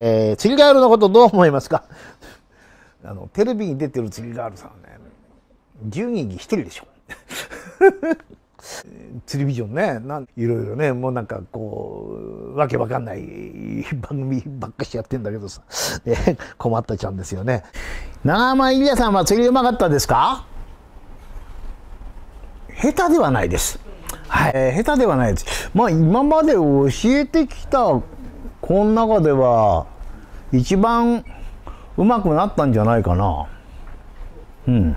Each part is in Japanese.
えー、チリガールのことどう思いますか あの、テレビに出てるチリガールさんね、10人に1人でしょ。釣 りビジョンね、なんいろいろね、もうなんかこう、わけわかんない 番組ばっかしやってんだけどさ、ね、困ったちゃんですよね。長間イリアさんは釣りうまかったですか下手ではないです。はい、えー、下手ではないです。まあ今まで教えてきたこの中では一番うまくなったんじゃないかなうん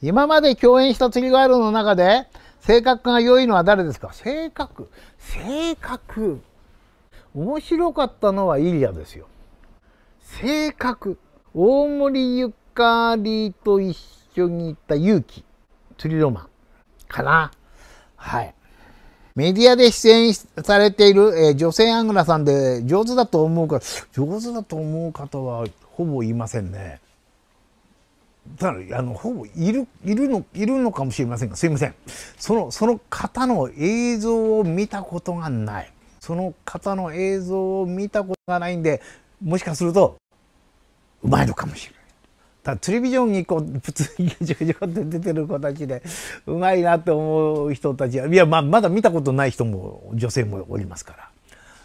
今まで共演した釣りガールの中で性格が良いのは誰ですか性格性格面白かったのはイリアですよ性格大森ゆかりと一緒に行った勇気釣りロマンかなはいメディアで出演されている、えー、女性アングラさんで上手だと思うか、上手だと思う方はほぼいませんね。ただあのほぼいるいるのいるのかもしれませんがすいませんそのその方の映像を見たことがないその方の映像を見たことがないんでもしかするとうまいのかもしれない。だテレビジョンにこうプツンジョジョって出てる子たちでうまいなって思う人たちいや、ままだ見たことない人も女性もおりますか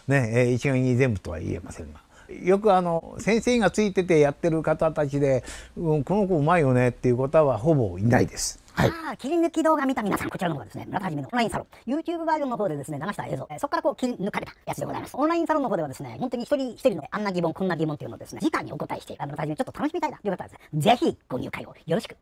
ら、ねえ一概に全部とは言えませんが。よくあの先生がついててやってる方たちで、うん、この子うまいよねっていう方はほぼいないです。はい。切り抜き動画見た皆さん、こちらの方はですね、村田はじめのオンラインサロン、YouTube バージョンの方でですね、流した映像、えー、そこからこう切り抜かれたやつでございます。オンラインサロンの方ではですね、本当に一人一人のあんな疑問、こんな疑問っていうのをですね、直にお答えして、村田はじめちょっと楽しみたいなという方はですね、ぜひご入会をよろしく。